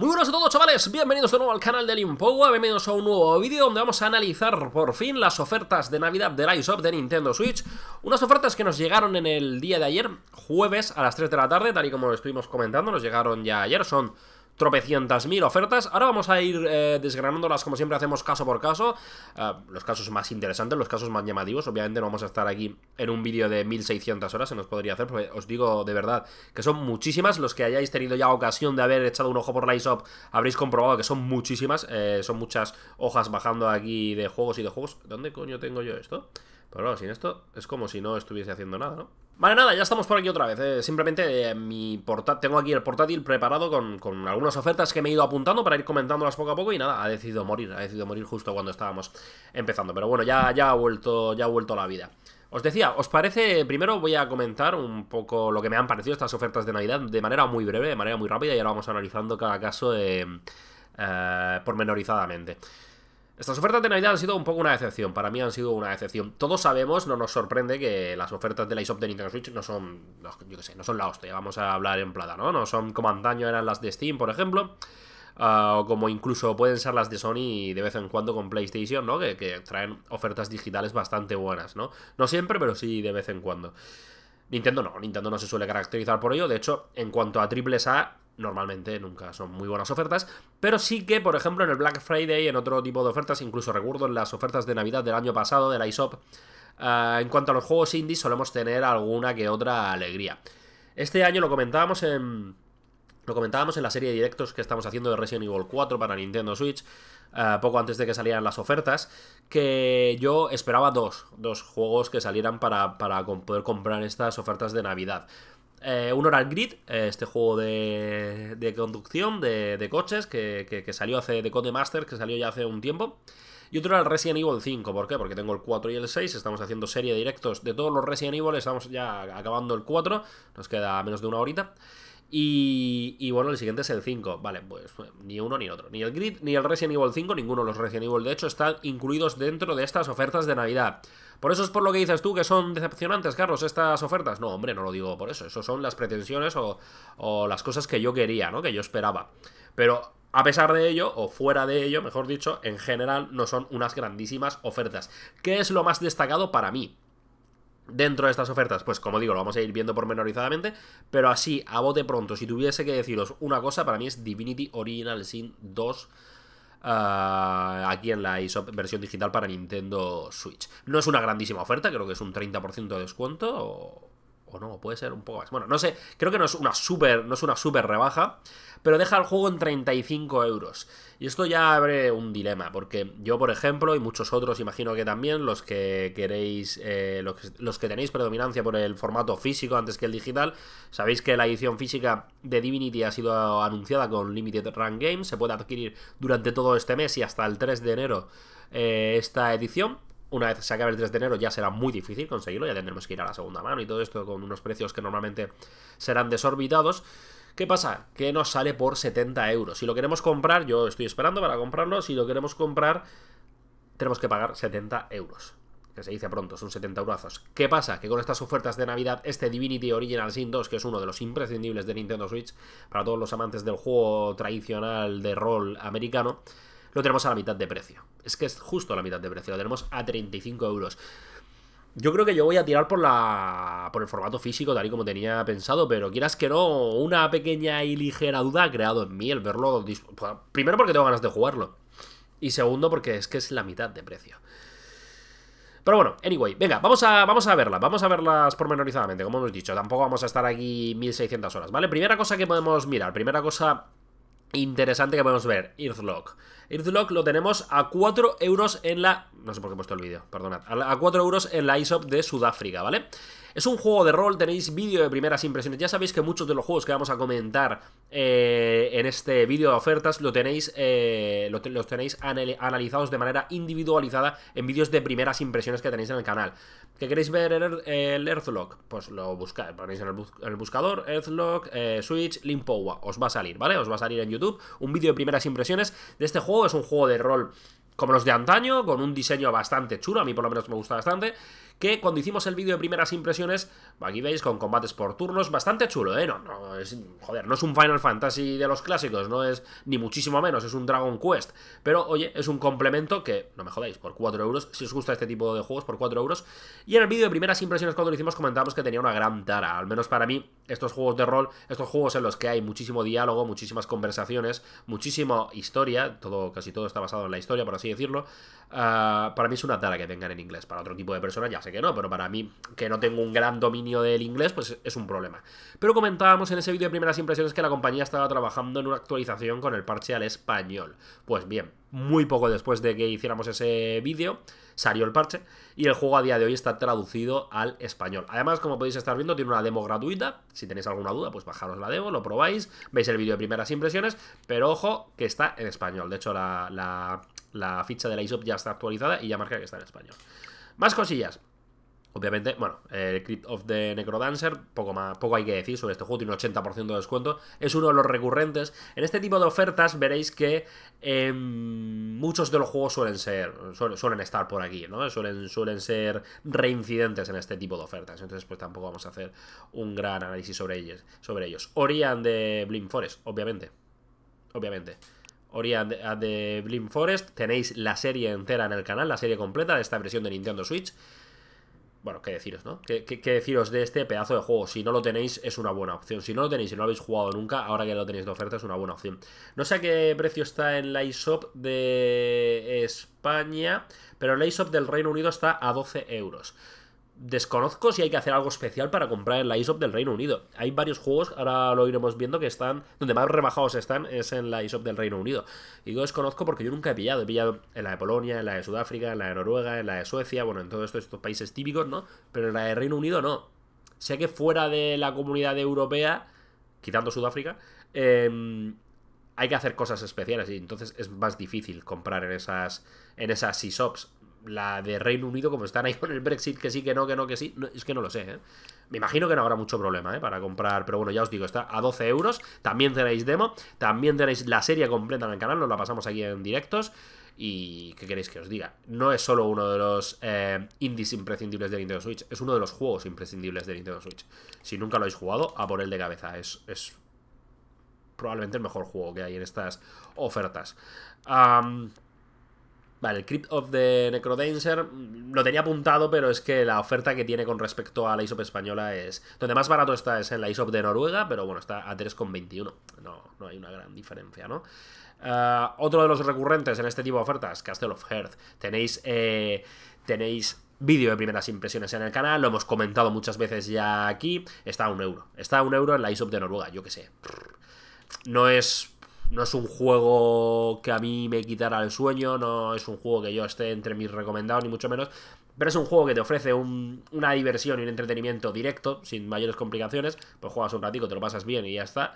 Muy buenas a todos chavales, bienvenidos de nuevo al canal de Limpowa, bienvenidos a un nuevo vídeo donde vamos a analizar por fin las ofertas de Navidad de Rise Up de Nintendo Switch Unas ofertas que nos llegaron en el día de ayer, jueves a las 3 de la tarde, tal y como estuvimos comentando, nos llegaron ya ayer, son tropecientas mil ofertas. Ahora vamos a ir eh, desgranándolas como siempre hacemos caso por caso. Eh, los casos más interesantes, los casos más llamativos. Obviamente no vamos a estar aquí en un vídeo de 1600 horas, se nos podría hacer, os digo de verdad que son muchísimas. Los que hayáis tenido ya ocasión de haber echado un ojo por la ISOP habréis comprobado que son muchísimas. Eh, son muchas hojas bajando aquí de juegos y de juegos. ¿Dónde coño tengo yo esto? Pero bueno, sin esto es como si no estuviese haciendo nada, ¿no? Vale, nada, ya estamos por aquí otra vez. Eh. Simplemente eh, mi tengo aquí el portátil preparado con, algunas ofertas que me he ido apuntando para ir comentándolas poco a poco y nada, ha decidido morir, ha decidido morir justo cuando estábamos empezando. Pero bueno, ya, ya, ha, vuelto, ya ha vuelto la vida. Os decía, ¿os parece? Primero voy a comentar un poco lo que me han parecido estas ofertas de Navidad de manera muy breve, de manera muy rápida y ahora vamos analizando cada caso eh, pormenorizadamente. Estas ofertas de Navidad han sido un poco una decepción. Para mí han sido una decepción. Todos sabemos, no nos sorprende que las ofertas de la ISOP de Nintendo Switch no son, yo qué sé, no son la hostia. Vamos a hablar en plata, ¿no? No son como antaño eran las de Steam, por ejemplo. Ah, o como incluso pueden ser las de Sony de vez en cuando con PlayStation, ¿no? que traen ofertas digitales bastante buenas, ¿no? No siempre, pero sí de vez en cuando. Nintendo no, Nintendo no se suele caracterizar por ello. De hecho, en cuanto a triples A, normalmente nunca son muy buenas ofertas, pero sí que, por ejemplo, en el Black Friday, en otro tipo de ofertas, incluso recuerdo en las ofertas de Navidad del año pasado de la eShop, eh, en cuanto a los juegos indies solemos tener alguna que otra alegría. Este año lo comentábamos en lo comentábamos en la serie de directos que estamos haciendo de Resident Evil 4 para Nintendo Switch, eh, poco antes de que salieran las ofertas, que yo esperaba dos, dos juegos que salieran para, poder comprar estas ofertas de Navidad. Eh, uno era el Grid, eh, este juego de, conducción de, coches que, salió hace de Code Master, que salió ya hace un tiempo. Y otro era el Resident Evil 5, ¿por qué? Porque tengo el 4 y el 6, estamos haciendo serie de directos de todos los Resident Evil, estamos ya acabando el 4, nos queda menos de una horita. Y, y, bueno, el siguiente es el 5. Vale, pues, pues ni uno ni otro. Ni el Grid, ni el Resident Evil 5, ninguno de los Resident Evil, de hecho, están incluidos dentro de estas ofertas de Navidad. Por eso es por lo que dices tú que son decepcionantes, Carlos, estas ofertas. No, hombre, no lo digo por eso. Eso son las pretensiones o, las cosas que yo quería, ¿no? Que yo esperaba. Pero a pesar de ello, o fuera de ello, mejor dicho, en general no son unas grandísimas ofertas. ¿Qué es lo más destacado para mí? Dentro de estas ofertas, pues como digo, lo vamos a ir viendo pormenorizadamente, pero así, a bote pronto, si tuviese que deciros una cosa, para mí es Divinity Original Sin 2 ah, aquí en la ISOP versión digital para Nintendo Switch. No es una grandísima oferta, creo que es un 30% de descuento o o no, puede ser un poco más. Bueno, no sé, creo que no es una super, no es una super rebaja, pero deja el juego en 35 euros. Y esto ya abre un dilema, porque yo, por ejemplo, y muchos otros, imagino que también, los que queréis, eh, los, que, tenéis predominancia por el formato físico antes que el digital, sabéis que la edición física de Divinity ha sido anunciada con Limited Run Games, se puede adquirir durante todo este mes y hasta el 3 de enero eh, esta edición una vez se acabe el 3 de enero ya será muy difícil conseguirlo, ya tendremos que ir a la segunda mano y todo esto con unos precios que normalmente serán desorbitados. ¿Qué pasa? Que nos sale por 70 euros. Si lo queremos comprar, yo estoy esperando para comprarlo, si lo queremos comprar, tenemos que pagar 70 euros. Que se dice pronto, son 70 brazos ¿Qué pasa? Que con estas ofertas de Navidad, este Divinity Original Sin 2, que es uno de los imprescindibles de Nintendo Switch, para todos los amantes del juego tradicional de rol americano, lo tenemos a la mitad de precio. Es que es justo a la mitad de precio, lo tenemos a 35 euros. Yo creo que yo voy a tirar por la por el formato físico, tal y como tenía pensado, pero quieras que no, una pequeña y ligera duda ha creado en mí el verlo. Pues, primero porque tengo ganas de jugarlo. Y segundo porque es que es la mitad de precio. Pero bueno, anyway, venga, vamos a, vamos a verlas, vamos a verlas pormenorizadamente, como hemos dicho, tampoco vamos a estar aquí 1600 horas, ¿vale? Primera cosa que podemos mirar, primera cosa interesante que podemos ver, Earthlock. Earthlock lo tenemos a 4 euros en la... No sé por qué he puesto el vídeo, perdonad. A 4 euros en la ISOP de Sudáfrica, ¿vale? Es un juego de rol, tenéis vídeo de primeras impresiones. Ya sabéis que muchos de los juegos que vamos a comentar eh, en este vídeo de ofertas lo tenéis, eh, los tenéis analizados de manera individualizada en vídeos de primeras impresiones que tenéis en el canal. ¿Qué queréis ver el, Earthlock? Pues lo buscáis, ponéis en el, buscador Earthlock, eh, Switch, Limpowa. Os va a salir, ¿vale? Os va a salir en YouTube un vídeo de primeras impresiones de este juego. Es un juego de rol como los de antaño, con un diseño bastante chulo, a mí por lo menos me gusta bastante que cuando hicimos el vídeo de primeras impresiones, aquí veis con combates por turnos, bastante chulo, ¿eh? No, no, es, joder, no es un Final Fantasy de los clásicos, no es ni muchísimo menos, es un Dragon Quest, pero oye, es un complemento que, no me jodáis, por 4 euros, si os gusta este tipo de juegos, por 4 euros, y en el vídeo de primeras impresiones cuando lo hicimos comentábamos que tenía una gran tara, al menos para mí, estos juegos de rol, estos juegos en los que hay muchísimo diálogo, muchísimas conversaciones, muchísima historia, todo, casi todo está basado en la historia, por así decirlo, Ah, para mí es una tara que tengan en inglés. Para otro tipo de personas ya sé que no, pero para mí, que no tengo un gran dominio del inglés, pues es un problema. Pero comentábamos en ese vídeo de primeras impresiones que la compañía estaba trabajando en una actualización con el parche al español. Pues bien, muy poco después de que hiciéramos ese vídeo, salió el parche y el juego a día de hoy está traducido al español. Además, como podéis estar viendo, tiene una demo gratuita. Si tenéis alguna duda, pues bajaros la demo, lo probáis, veis el vídeo de primeras impresiones, pero ojo que está en español. De hecho, la la ficha de la ISOP ya está actualizada y ya marca que está en español. Más cosillas. Obviamente, bueno, el Crypt of the Necrodancer, poco, más, poco hay que decir sobre este juego, tiene un 80% de descuento, es uno de los recurrentes. En este tipo de ofertas veréis que em, muchos de los juegos suelen ser, suelen, estar por aquí, ¿no? Suelen, suelen ser reincidentes en este tipo de ofertas, entonces pues tampoco vamos a hacer un gran análisis sobre ellos. Sobre ellos. Orian de Blind Forest, obviamente. Obviamente. Ori and the Blind Forest. Tenéis la serie entera en el canal, la serie completa de esta versión de Nintendo Switch. Bueno, qué deciros, ¿no? ¿Qué, deciros de este pedazo de juego? Si no lo tenéis, es una buena opción. Si no lo tenéis y no lo habéis jugado nunca, ahora que lo tenéis de oferta, es una buena opción. No sé a qué precio está en la eShop de España, pero en la eShop del Reino Unido está a 12 euros desconozco si hay que hacer algo especial para comprar en la eShop del Reino Unido. Hay varios juegos, ahora lo iremos viendo, que están. Donde más rebajados están es en la eShop del Reino Unido. Y yo desconozco porque yo nunca he pillado. He pillado en la de Polonia, en la de Sudáfrica, en la de Noruega, en la de Suecia, bueno, en todos estos, estos países típicos, ¿no? Pero en la de Reino Unido no. Sé que fuera de la comunidad europea, quitando Sudáfrica, em, hay que hacer cosas especiales y entonces es más difícil comprar en esas en esas eShops la de Reino Unido, como están ahí con el Brexit, que sí, que no, que no, que sí, es que no lo sé. ¿eh? Me imagino que no habrá mucho problema ¿eh? para comprar, pero bueno, ya os digo, está a 12 euros. También tenéis demo, también tenéis la serie completa en el canal, nos la pasamos aquí en directos. Y qué queréis que os diga, no es solo uno de los eh, indies imprescindibles de Nintendo Switch, es uno de los juegos imprescindibles de Nintendo Switch. Si nunca lo habéis jugado, a por el de cabeza, es, es probablemente el mejor juego que hay en estas ofertas. Vale, el Crypt of the Necrodancer lo tenía apuntado, pero es que la oferta que tiene con respecto a la ISOP española es... Donde más barato está es en la ISOP de Noruega, pero bueno, está a 3,21. No, no hay una gran diferencia, ¿no? Ah, otro de los recurrentes en este tipo de ofertas, Castle of Hearth. Tenéis... Eh, tenéis vídeo de primeras impresiones en el canal, lo hemos comentado muchas veces ya aquí, está a un euro. Está a un euro en la ISOP de Noruega, yo qué sé. No es no es un juego que a mí me quitara el sueño, no es un juego que yo esté entre mis recomendados, ni mucho menos. Pero es un juego que te ofrece una diversión y un entretenimiento directo, sin mayores complicaciones. Pues juegas un ratico, te lo pasas bien y ya está.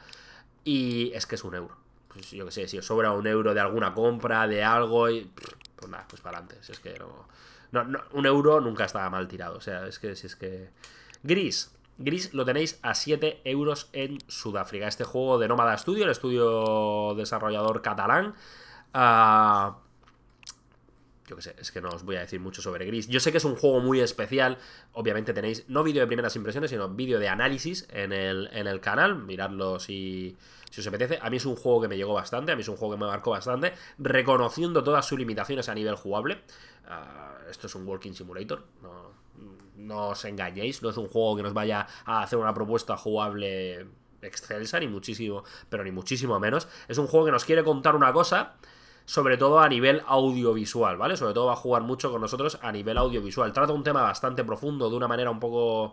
Y es que es un euro. Pues yo qué sé, si os sobra un euro de alguna compra, de algo, Pues nada, pues para adelante. es que un euro nunca está mal tirado. O sea, es que si es que. Gris, Gris lo tenéis a 7 euros en Sudáfrica. Este juego de Nómada Studio, el estudio desarrollador catalán. Ah, yo qué sé, es que no os voy a decir mucho sobre Gris. Yo sé que es un juego muy especial. Obviamente tenéis no vídeo de primeras impresiones, sino vídeo de análisis en el, en el canal. Miradlo si, os apetece. A mí es un juego que me llegó bastante, a mí es un juego que me marcó bastante, reconociendo todas sus limitaciones a nivel jugable. Ah, esto es un Walking Simulator, no, no os engañéis, no es un juego que nos vaya a hacer una propuesta jugable excelsa, ni muchísimo, pero ni muchísimo menos. Es un juego que nos quiere contar una cosa, sobre todo a nivel audiovisual, ¿vale? Sobre todo va a jugar mucho con nosotros a nivel audiovisual. Trata un tema bastante profundo, de una manera un poco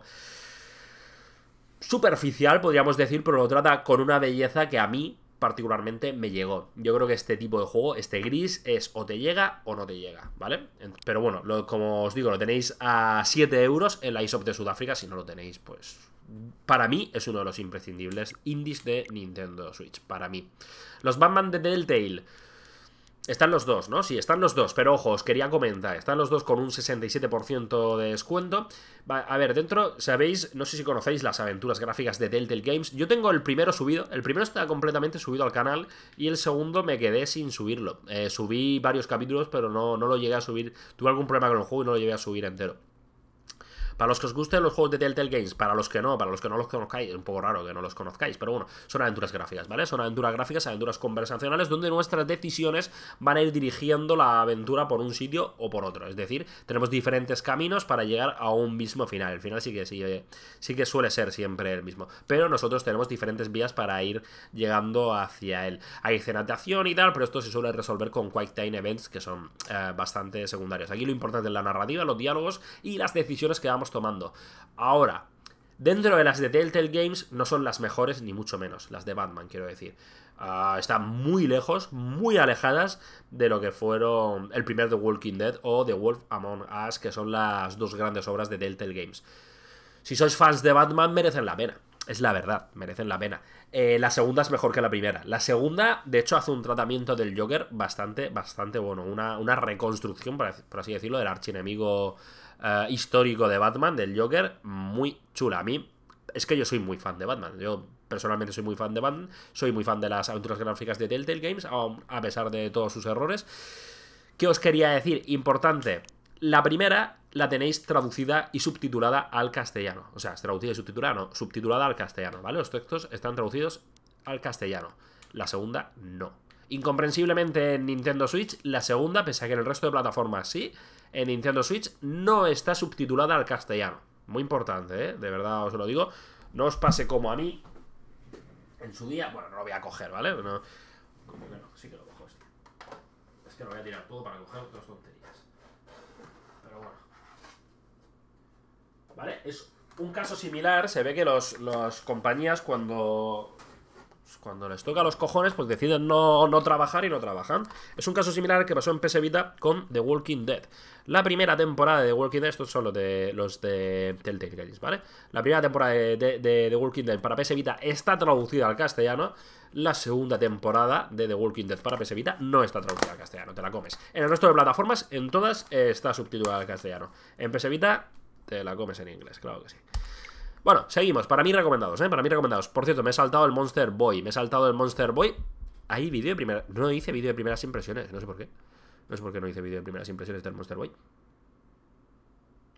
superficial, podríamos decir, pero lo trata con una belleza que a mí particularmente me llegó. Yo creo que este tipo de juego, este gris, es o te llega o no te llega, ¿vale? Pero bueno, como os digo, lo tenéis a 7 euros en la ISOP de Sudáfrica, si no lo tenéis, pues... Para mí es uno de los imprescindibles indies de Nintendo Switch, para mí. Los Batman de Telltale, están los dos, ¿no? Sí, están los dos, pero ojo, os quería comentar. Están los dos con un 67% de descuento. a ver, dentro, sabéis, no sé si conocéis las aventuras gráficas de Telltale Games. Yo tengo el primero subido, el primero está completamente subido al canal y el segundo me quedé sin subirlo. Eh, subí varios capítulos, pero no, no lo llegué a subir. Tuve algún problema con el juego y no lo llegué a subir entero. Para los que os gusten los juegos de Telltale Games, para los que no, para los que no los conozcáis, es un poco raro que no los conozcáis, pero bueno, son aventuras gráficas, ¿vale? Son aventuras gráficas, aventuras conversacionales, donde nuestras decisiones van a ir dirigiendo la aventura por un sitio o por otro. Es decir, tenemos diferentes caminos para llegar a un mismo final. El final sí que, sí, que suele ser siempre el mismo, pero nosotros tenemos diferentes vías para ir llegando hacia él. Hay escenas de acción y tal, pero esto se suele resolver con Quick Time Events, que son eh, bastante secundarios. Aquí lo importante es la narrativa, los diálogos y las decisiones que vamos tomando. Ahora, dentro de las de Telltale Games no son las mejores, ni mucho menos, las de Batman, quiero decir. Ah, están muy lejos, muy alejadas de lo que fueron el primer The Walking Dead o The Wolf Among Us, que son las dos grandes obras de Telltale Games. Si sois fans de Batman, merecen la pena. Es la verdad, merecen la pena. Eh, la segunda es mejor que la primera. La segunda, de hecho, hace un tratamiento del Joker bastante, bastante bueno. Una, reconstrucción, por, así decirlo, del archienemigo eh, histórico de Batman, del Joker, muy chula. A mí, es que yo soy muy fan de Batman. Yo personalmente soy muy fan de Batman, soy muy fan de las aventuras gráficas de Telltale Games, a pesar de todos sus errores. ¿Qué os quería decir? Importante. La primera la tenéis traducida y subtitulada al castellano. O sea, traducida y subtitulada, no, subtitulada al castellano, ¿vale? Los textos están traducidos al castellano. La segunda, no. Incomprensiblemente en Nintendo Switch, la segunda, pese a que en el resto de plataformas sí, en Nintendo Switch no está subtitulada al castellano. Muy importante, ¿eh? De verdad os lo digo. No os pase como a mí en su día. Bueno, no lo voy a coger, ¿vale? No, como que no, sí que lo cojo. Este. Es que lo voy a tirar todo para coger otras tonterías. Pero bueno. ¿Vale? Es un caso similar. Se ve que las los compañías cuando pues, cuando les toca los cojones, pues deciden no, trabajar y no trabajan. Es un caso similar que pasó en PS Vita con The Walking Dead. La primera temporada de The Walking Dead, estos son los de, los de Telltale ¿vale? La primera temporada de, de The Walking Dead para PS Vita está traducida al castellano. La segunda temporada de The Walking Dead para PS Vita no está traducida al castellano, te la comes. En el resto de plataformas, en todas, eh, está subtitulada al castellano. En PS Vita, te la comes en inglés, claro que sí. Bueno, seguimos. Para mí recomendados, ¿eh? Para mí recomendados. Por cierto, me he saltado el Monster Boy. Me he saltado el Monster Boy. ¿Hay vídeo de primera... No hice vídeo de primeras impresiones, no sé por qué. No sé por qué no hice vídeo de primeras impresiones del Monster Boy.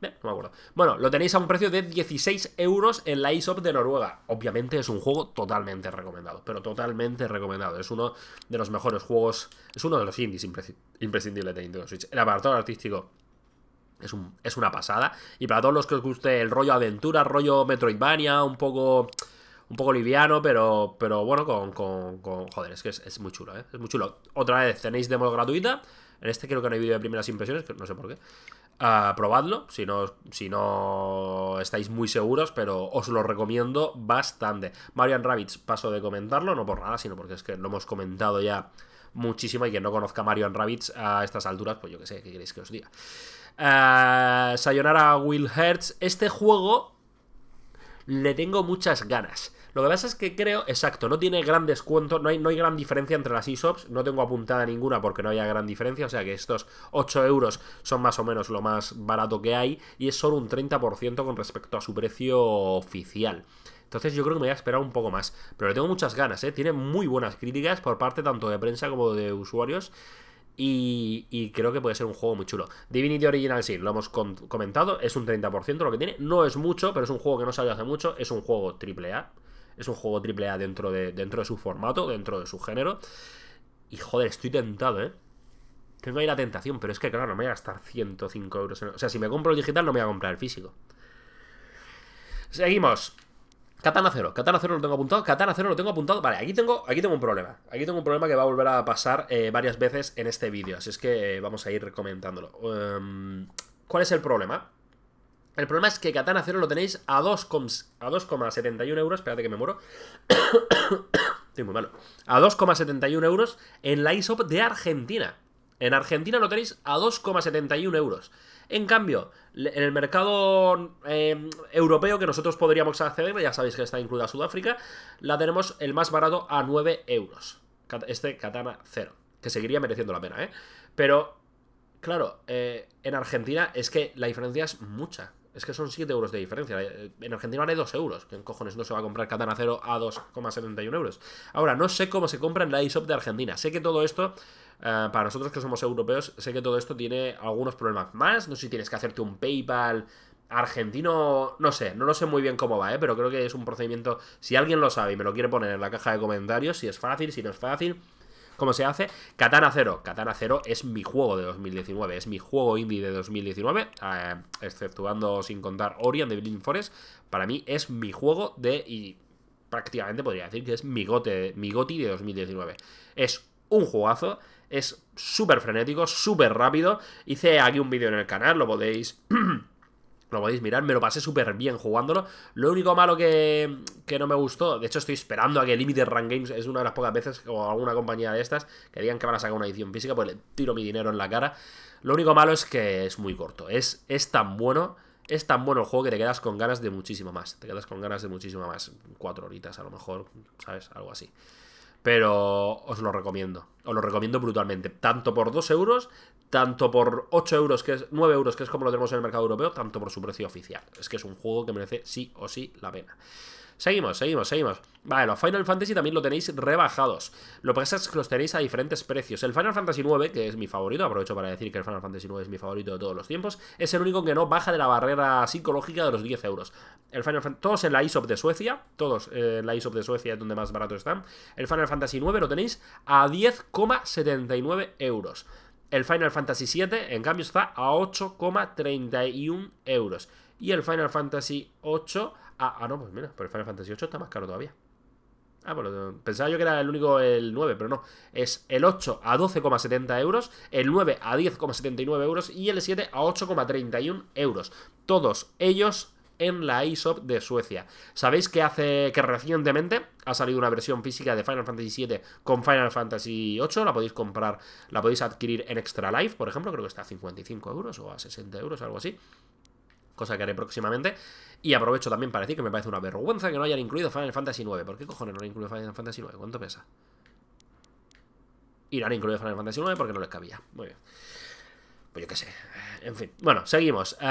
Eh, no me acuerdo. Bueno, lo tenéis a un precio de 16 euros en la eShop de Noruega. Obviamente es un juego totalmente recomendado, pero totalmente recomendado. Es uno de los mejores juegos, es uno de los indies imprescindibles de Nintendo Switch. El apartado artístico es, una pasada. Y para todos los que os guste el rollo aventura, rollo Metroidvania, un poco. Un poco liviano, pero, pero bueno, con, con, Joder, es que es, muy chulo, ¿eh? Es muy chulo. Otra vez, tenéis demo gratuita. En este creo que no hay vídeo de primeras impresiones, que no sé por qué. Ah, probadlo, si no, si no estáis muy seguros, pero os lo recomiendo bastante. Marian Rabbits, paso de comentarlo, no por nada, sino porque es que lo hemos comentado ya muchísimo y quien no conozca Mario Marian Rabbits a estas alturas, pues yo que sé, ¿qué queréis que os diga? Uh, Sayonara Will Hertz. Este juego le tengo muchas ganas. Lo que pasa es que creo, exacto, no tiene gran descuento, no hay, no hay gran diferencia entre las eShops, no tengo apuntada ninguna porque no haya gran diferencia, o sea que estos 8 euros son más o menos lo más barato que hay y es solo un 30% con respecto a su precio oficial. Entonces yo creo que me voy a esperar un poco más. Pero le tengo muchas ganas, ¿eh? Tiene muy buenas críticas por parte tanto de prensa como de usuarios. Y, creo que puede ser un juego muy chulo. Divinity Original sí, lo hemos comentado, es un 30% lo que tiene. No es mucho, pero es un juego que no salió hace mucho. Es un juego AAA. Es un juego AAA dentro de, dentro de su formato, dentro de su género. Y joder, estoy tentado, ¿eh? Tengo ahí la tentación, pero es que claro, no me voy a gastar 105 euros. O sea, si me compro el digital, no me voy a comprar el físico. Seguimos. Katana 0, Katana 0 lo tengo apuntado, Katana 0 lo tengo apuntado. Vale, aquí tengo, aquí tengo un problema. Aquí tengo un problema que va a volver a pasar eh, varias veces en este vídeo, así es que vamos a ir comentándolo. Em, ¿Cuál es el problema? El problema es que Katana 0 lo tenéis a 2,71 euros. Espérate que me muero. Estoy muy malo. A 2,71 euros en la ISOP de Argentina. En Argentina lo tenéis a 2,71 euros. En cambio, en el mercado em, europeo que nosotros podríamos acceder, ya sabéis que está incluida Sudáfrica, la tenemos el más barato a 9 euros. Este Katana 0, que seguiría mereciendo la pena, ¿eh? Pero, claro, eh, en Argentina es que la diferencia es mucha. Es que son 7 euros de diferencia. En Argentina vale 2 euros. ¿Qué cojones no se va a comprar Katana 0 a 2,71 euros? Ahora, no sé cómo se compra en la eShop de Argentina. Sé que todo esto eh, para nosotros que somos europeos, sé que todo esto tiene algunos problemas más. No sé si tienes que hacerte un PayPal argentino, no sé, no lo sé muy bien cómo va, ¿eh? pero creo que es un procedimiento. Si alguien lo sabe y me lo quiere poner en la caja de comentarios, si es fácil, si no es fácil, cómo se hace. Katana 0. Katana 0 es mi juego de 2019. Es mi juego indie de 2019. Eh, exceptuando sin contar Orion de Blind Forest. Para mí es mi juego de. Y prácticamente podría decir que es mi, gote, mi goti de 2019. Es un jugazo es súper frenético, súper rápido. Hice aquí un vídeo en el canal, lo podéis... lo podéis mirar, me lo pasé súper bien jugándolo. Lo único malo que, que, no me gustó, de hecho estoy esperando a que Limited Run Games, es una de las pocas veces, o alguna compañía de estas, que digan que van a sacar una edición física, pues le tiro mi dinero en la cara. Lo único malo es que es muy corto, es, es tan bueno... Es tan bueno el juego que te quedas con ganas de muchísimo más. Te quedas con ganas de muchísimo más. Cuatro horitas a lo mejor, ¿sabes? Algo así. Pero os lo recomiendo. Os lo recomiendo brutalmente. Tanto por 2 euros, tanto por 8 euros, que es 9 euros, que es como lo tenemos en el mercado europeo, tanto por su precio oficial. Es que es un juego que merece sí o sí la pena. Seguimos, seguimos, seguimos. Vale, los Final Fantasy también lo tenéis rebajados. Lo que pasa es que los tenéis a diferentes precios. El Final Fantasy IX, que es mi favorito, aprovecho para decir que el Final Fantasy IX es mi favorito de todos los tiempos, es el único que no baja de la barrera psicológica de los 10 euros. El Final todos en la ISOP de Suecia, todos en la ISOP de Suecia es donde más barato están. El Final Fantasy IX lo tenéis a 10,79 euros. El Final Fantasy VII, en cambio, está a 8,31 euros. Y el Final Fantasy VIII Ah, ah, no, pues mira, pero Final Fantasy VIII está más caro todavía. Ah, bueno, pues pensaba yo que era el único el 9, pero no. Es el 8 a 12,70 euros, el 9 a 10,79 euros y el 7 a 8,31 euros. Todos ellos en la eShop de Suecia. Sabéis que hace que recientemente ha salido una versión física de Final Fantasy VII con Final Fantasy VIII. La podéis comprar, la podéis adquirir en Extra Life, por ejemplo. Creo que está a 55 euros o a 60 euros, algo así. Cosa que haré próximamente. Y aprovecho también para decir que me parece una vergüenza que no hayan incluido Final Fantasy IX. ¿Por qué cojones no han incluido Final Fantasy IX? ¿Cuánto pesa? Y no han incluido Final Fantasy IX porque no les cabía. Muy bien. Pues yo qué sé. En fin. Bueno, seguimos. Death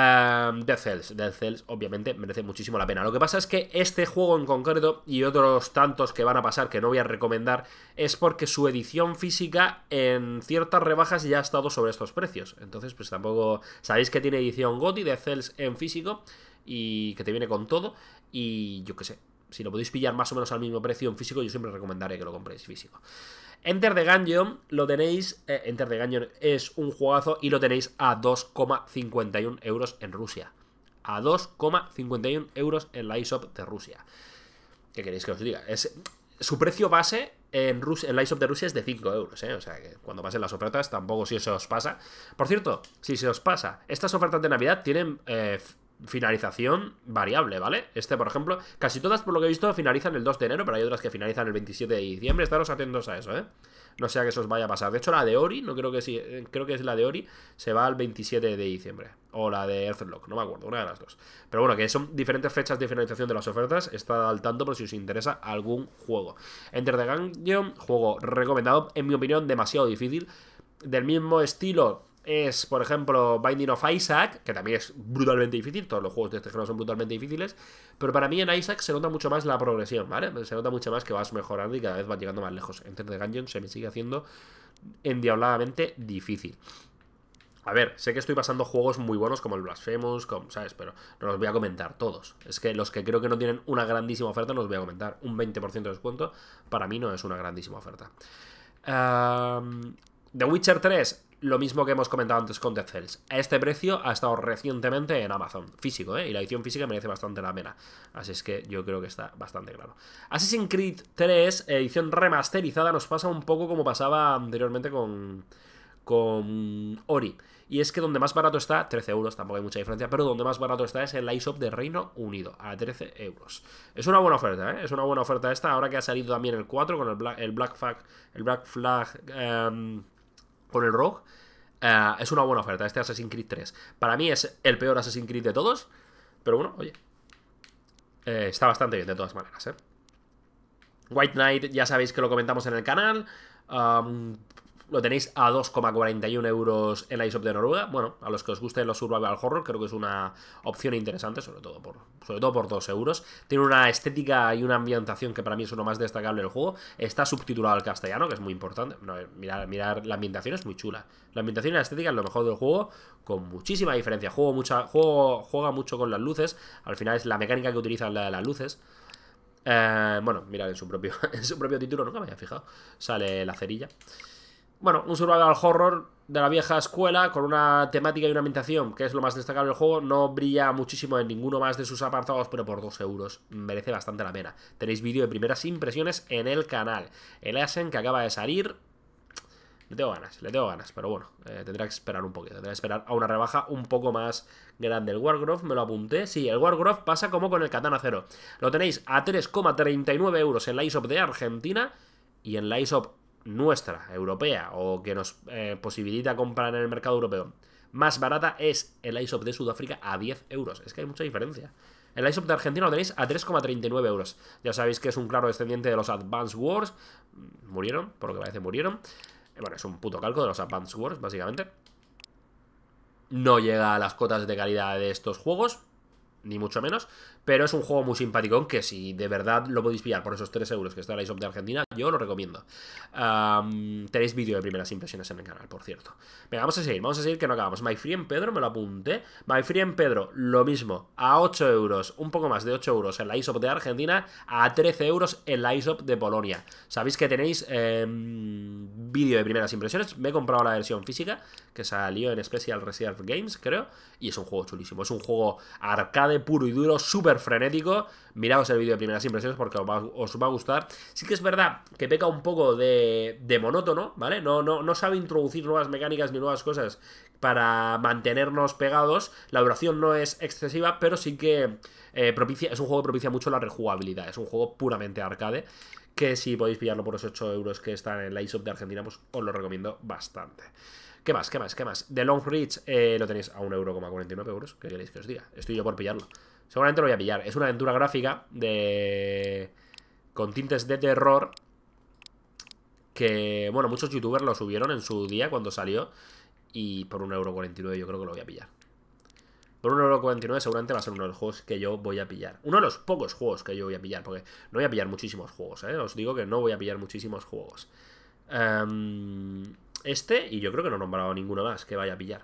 em, Dead Cells. Dead Cells, obviamente, merece muchísimo la pena. Lo que pasa es que este juego en concreto y otros tantos que van a pasar que no voy a recomendar es porque su edición física en ciertas rebajas ya ha estado sobre estos precios. Entonces, pues tampoco... Sabéis que tiene edición GOTY de Cells en físico y que te viene con todo. Y yo qué sé, si lo podéis pillar más o menos al mismo precio en físico, yo siempre recomendaré que lo compréis físico. Enter the Gungeon lo tenéis, eh, Enter the Gungeon es un jugazo y lo tenéis a 2,51 euros en Rusia. A 2,51 euros en la ISOP de Rusia. ¿Qué queréis que os diga? Es, su precio base en, en la eShop de Rusia es de 5 euros, ¿eh? O sea, que cuando pasen las ofertas tampoco si eso os pasa. Por cierto, si se os pasa, estas ofertas de Navidad tienen eh, finalización variable, ¿vale? Este, por ejemplo, casi todas, por lo que he visto, finalizan el 2 de enero, pero hay otras que finalizan el 27 de diciembre. Estaros atentos a eso, ¿eh? No sea que eso os vaya a pasar. De hecho, la de Ori, no creo que sí, eh, creo que es la de Ori, se va al 27 de diciembre. O la de Earthlock, no me acuerdo, una de las dos. Pero bueno, que son diferentes fechas de finalización de las ofertas. Está al tanto por si os interesa algún juego. Enter the Gungeon, juego recomendado, en mi opinión, demasiado difícil. Del mismo estilo es, por ejemplo, Binding of Isaac, que también es brutalmente difícil, todos los juegos de este género son brutalmente difíciles, pero para mí en Isaac se nota mucho más la progresión, ¿vale? Se nota mucho más que vas mejorando y cada vez vas llegando más lejos. Enter the Gungeon se me sigue haciendo endiabladamente difícil. A ver, sé que estoy pasando juegos muy buenos como el Blasphemous, como, ¿sabes? Pero no los voy a comentar todos. Es que los que creo que no tienen una grandísima oferta no los voy a comentar. Un 20% de descuento para mí no es una grandísima oferta. The Witcher 3, lo mismo que hemos comentado antes con Dead Cells. Este precio ha estado recientemente en Amazon, físico, ¿eh? y la edición física merece bastante la pena. Así es que yo creo que está bastante claro. Assassin's Creed 3, edición remasterizada, nos pasa un poco como pasaba anteriormente con, con Ori. Y es que donde más barato está, 13 euros, tampoco hay mucha diferencia, pero donde más barato está es el ISOP de Reino Unido, a 13 euros. Es una buena oferta, ¿eh? Es una buena oferta esta, ahora que ha salido también el 4 con el Black, Flag, el Black Flag em, por el rock eh, es una buena oferta, este Assassin's Creed 3. Para mí es el peor Assassin's Creed de todos, pero bueno, oye, eh, está bastante bien de todas maneras, ¿eh? White Knight, ya sabéis que lo comentamos en el canal. Um, lo tenéis a 2,41 euros en la ISOP de Noruega. Bueno, a los que os guste los Survival Horror, creo que es una opción interesante, sobre todo por, sobre todo por 2 euros. Tiene una estética y una ambientación que para mí es lo más destacable del juego. Está subtitulado al castellano, que es muy importante. Eh, mirar, mirar, la ambientación es muy chula. La ambientación y la estética es lo mejor del juego, con muchísima diferencia. Juego mucha, juego, juega mucho con las luces. Al final es la mecánica que utiliza la de las luces. Eh, bueno, mirad en su propio, en su propio título, nunca me había fijado. Sale la cerilla. Bueno, un survival horror de la vieja escuela con una temática y una ambientación que es lo más destacable del juego. No brilla muchísimo en ninguno más de sus apartados, pero por 2 euros merece bastante la pena. Tenéis vídeo de primeras impresiones en el canal. El Asen que acaba de salir le tengo ganas, le tengo ganas, pero bueno, eh, tendrá que esperar un poquito, tendrá que esperar a una rebaja un poco más grande. El Wargrove, me lo apunté, sí, el Wargrove pasa como con el Katana Cero. Lo tenéis a 3,39 euros en la ISOP de Argentina y en la ISOP nuestra, europea, o que nos eh, posibilita comprar en el mercado europeo, más barata es el ISOP de Sudáfrica a 10 euros. Es que hay mucha diferencia. El ISOP de Argentina lo tenéis a 3,39 euros. Ya sabéis que es un claro descendiente de los Advanced Wars. Murieron, por lo que parece murieron. Eh, bueno, es un puto calco de los Advanced Wars, básicamente. No llega a las cotas de calidad de estos juegos, ni mucho menos. Pero es un juego muy simpático, que si de verdad lo podéis pillar por esos 3 euros que está en la ISOP de Argentina, yo lo recomiendo. tenéis vídeo de primeras impresiones en el canal, por cierto. Venga, vamos a seguir, vamos a seguir que no acabamos. My Friend Pedro, me lo apunté. My Friend Pedro, lo mismo, a 8 euros, un poco más de 8 euros en la ISOP de Argentina, a 13 euros en la ISOP de Polonia. Sabéis que tenéis em, vídeo de primeras impresiones. Me he comprado la versión física que salió en Special Reserve Games, creo. Y es un juego chulísimo. Es un juego arcade puro y duro, súper frenético. Miraos el vídeo de primeras impresiones porque os va, a gustar. Sí que es verdad que peca un poco de, monótono, ¿vale? No, no, no sabe introducir nuevas mecánicas ni nuevas cosas para mantenernos pegados. La duración no es excesiva, pero sí que eh, propicia, es un juego que propicia mucho la rejugabilidad. Es un juego puramente arcade. Que si podéis pillarlo por los 8 euros que están en la eShop de Argentina, pues os lo recomiendo bastante. ¿Qué más? ¿Qué más? ¿Qué más? The Long Reach eh, lo tenéis a 1,49 euros. ¿Qué queréis que os diga? Estoy yo por pillarlo. Seguramente lo voy a pillar. Es una aventura gráfica de... con tintes de terror que, bueno, muchos youtubers lo subieron en su día cuando salió y por 1,49€ yo creo que lo voy a pillar. Por 1,49€ seguramente va a ser uno de los juegos que yo voy a pillar. Uno de los pocos juegos que yo voy a pillar, porque no voy a pillar muchísimos juegos, ¿eh? Os digo que no voy a pillar muchísimos juegos. Em, este, y yo creo que no he nombrado ninguno más que vaya a pillar.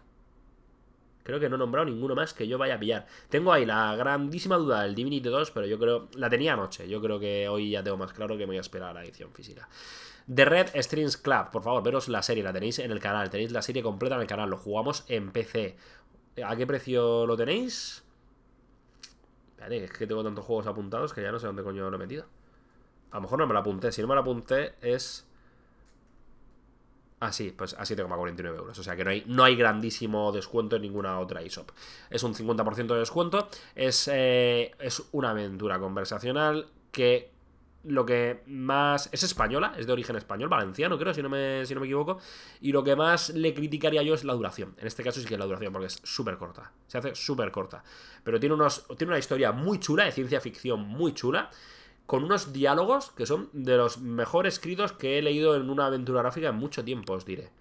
Creo que no he nombrado ninguno más que yo vaya a pillar. Tengo ahí la grandísima duda del Divinity 2, pero yo creo... La tenía anoche. Yo creo que hoy ya tengo más claro que me voy a esperar a la edición física. The Red Strings Club, por favor, veros la serie, la tenéis en el canal, tenéis la serie completa en el canal, lo jugamos en PC. ¿A qué precio lo tenéis? Espérate, es que tengo tantos juegos apuntados que ya no sé dónde coño lo he metido. A lo mejor no me lo apunté, si no me lo apunté es Así, ah, sí, pues a 7,49 euros. O sea que no hay, no hay grandísimo descuento en ninguna otra ISOP. Es un 50% de descuento. Es, eh, es una aventura conversacional que lo que más. Es española, es de origen español, valenciano, creo, si no, me, si no me equivoco. Y lo que más le criticaría yo es la duración. En este caso sí que es la duración, porque es súper corta. Se hace súper corta. Pero tiene, unos, tiene una historia muy chula, de ciencia ficción muy chula con unos diálogos que son de los mejor escritos que he leído en una aventura gráfica en mucho tiempo, os diré.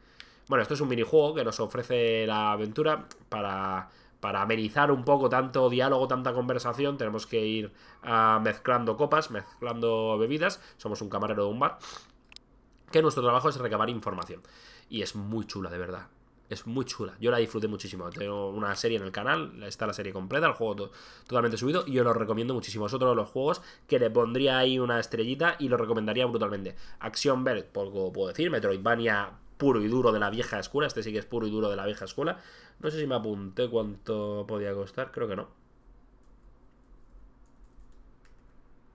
Bueno, esto es un minijuego que nos ofrece la aventura para, amenizar un poco tanto diálogo, tanta conversación. Tenemos que ir mezclando copas, mezclando bebidas. Somos un camarero de un bar. Que nuestro trabajo es recabar información. Y es muy chula, de verdad es muy chula. Yo la disfruté muchísimo. Tengo una serie en el canal, está la serie completa, el juego totalmente subido y yo lo recomiendo muchísimo. Es otro de los juegos que le pondría ahí una estrellita y lo recomendaría brutalmente. Action lo que puedo decir, Metroidvania puro y duro de la vieja escuela, este sí que es puro y duro de la vieja escuela. No sé si me apunté cuánto podía costar, creo que no.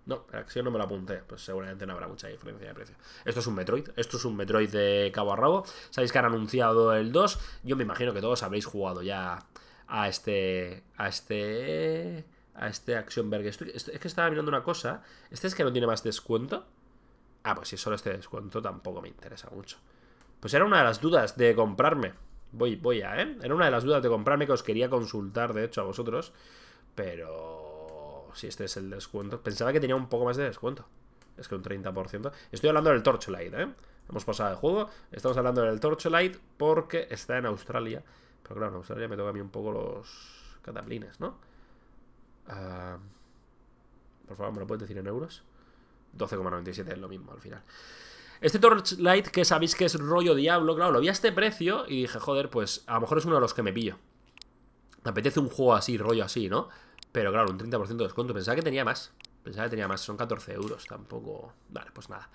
No, la acción no me lo apunté, pues seguramente no habrá mucha diferencia de precio. Esto es un Metroid, esto es un Metroid de cabo a rabo. Sabéis que han anunciado el 2. Yo me imagino que todos habréis jugado ya a este. a este. a este Actionberg. Estoy, es que estaba mirando una cosa. ¿Este es que no tiene más descuento? Ah, pues si es solo este descuento tampoco me interesa mucho. Pues era una de las dudas de comprarme. Voy, voy a, ¿eh? Era una de las dudas de comprarme que os quería consultar, de hecho, a vosotros. Pero pues si este es el descuento. Pensaba que tenía un poco más de descuento. Es que un 30%. Estoy hablando del Torchlight, ¿eh? Hemos pasado de juego. Estamos hablando del Torchlight porque está en Australia. Pero claro, en Australia me toca a mí un poco los cataplines, ¿no? Ah, por favor, ¿me lo puedes decir en euros? 12,97 es lo mismo al final. Este Torchlight que sabéis que es rollo diablo, claro, lo vi a este precio y dije, joder, pues a lo mejor es uno de los que me pillo. Me apetece un juego así, rollo así, ¿no? Pero claro, un 30% de descuento. Pensaba que tenía más. Pensaba que tenía más. Son 14 euros. Tampoco... Vale, pues nada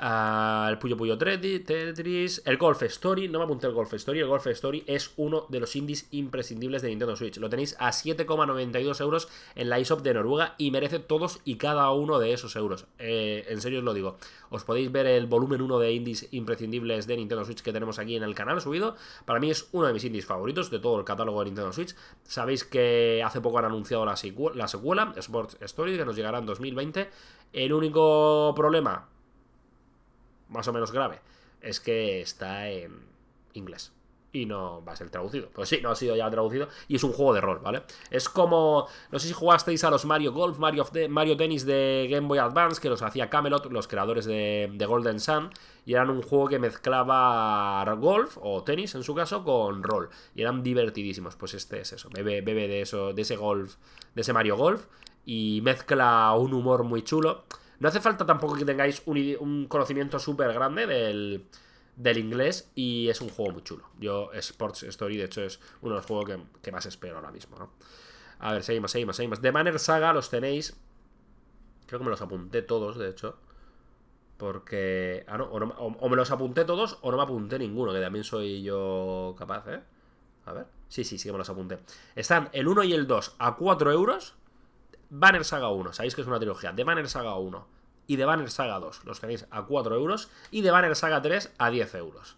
el Puyo Puyo Tetris, el Golf Story, no me apunté el Golf Story, el Golf Story es uno de los indies imprescindibles de Nintendo Switch, lo tenéis a 7,92 euros en la ISOP de Noruega y merece todos y cada uno de esos euros, eh, en serio os lo digo, os podéis ver el volumen 1 de indies imprescindibles de Nintendo Switch que tenemos aquí en el canal subido, para mí es uno de mis indies favoritos de todo el catálogo de Nintendo Switch, sabéis que hace poco han anunciado la, la secuela, Sports Story, que nos llegará en 2020, el único problema más o menos grave, es que está en inglés. Y no va a ser traducido. Pues sí, no ha sido ya traducido. Y es un juego de rol, ¿vale? Es como. No sé si jugasteis a los Mario Golf, Mario, de, Mario Tennis de Game Boy Advance, que los hacía Camelot, los creadores de, de Golden Sun. Y eran un juego que mezclaba golf, o tenis en su caso, con rol. Y eran divertidísimos. Pues este es eso. Bebe, bebe de eso, de ese golf, de ese Mario Golf. Y mezcla un humor muy chulo. No hace falta tampoco que tengáis un, conocimiento súper grande del, inglés y es un juego muy chulo. Yo, Sports Story, de hecho, es uno de los juegos que, más espero ahora mismo, ¿no? A ver, seguimos, seguimos, seguimos. De Manner Saga los tenéis. Creo que me los apunté todos, de hecho. Porque. Ah, no, o, no, o, me los apunté todos o no me apunté ninguno, que también soy yo capaz, ¿eh? A ver. Sí, sí, sí que me los apunté. Están el 1 y el 2 a 4 euros. Banner Saga 1, sabéis que es una trilogía, de Banner Saga 1 y de Banner Saga 2 los tenéis a 4 euros y de Banner Saga 3 a 10 euros.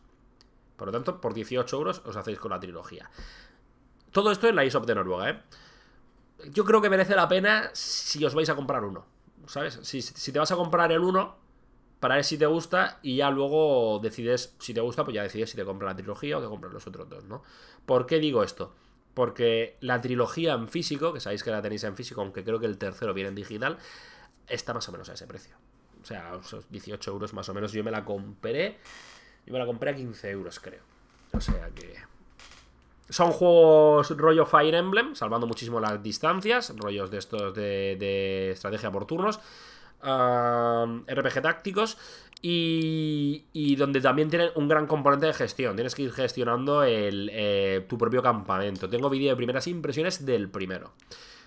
Por lo tanto, por 18 euros os hacéis con la trilogía. Todo esto en la ISOP de Noruega, ¿eh? Yo creo que merece la pena si os vais a comprar uno, ¿sabes? Si, te vas a comprar el 1, para ver si te gusta y ya luego decides, si te gusta, pues ya decides si te compras la trilogía o te compras los otros dos, ¿no? ¿Por qué digo esto? Porque la trilogía en físico, que sabéis que la tenéis en físico, aunque creo que el tercero viene en digital, está más o menos a ese precio. O sea, esos 18 euros más o menos. Yo me la compré. Yo me la compré a 15 euros, creo. O sea que. Son juegos rollo Fire Emblem, salvando muchísimo las distancias, rollos de estos de, de estrategia por turnos. Ah, RPG tácticos y, y, donde también tiene un gran componente de gestión. Tienes que ir gestionando eh, tu propio campamento. Tengo vídeo de primeras impresiones del primero.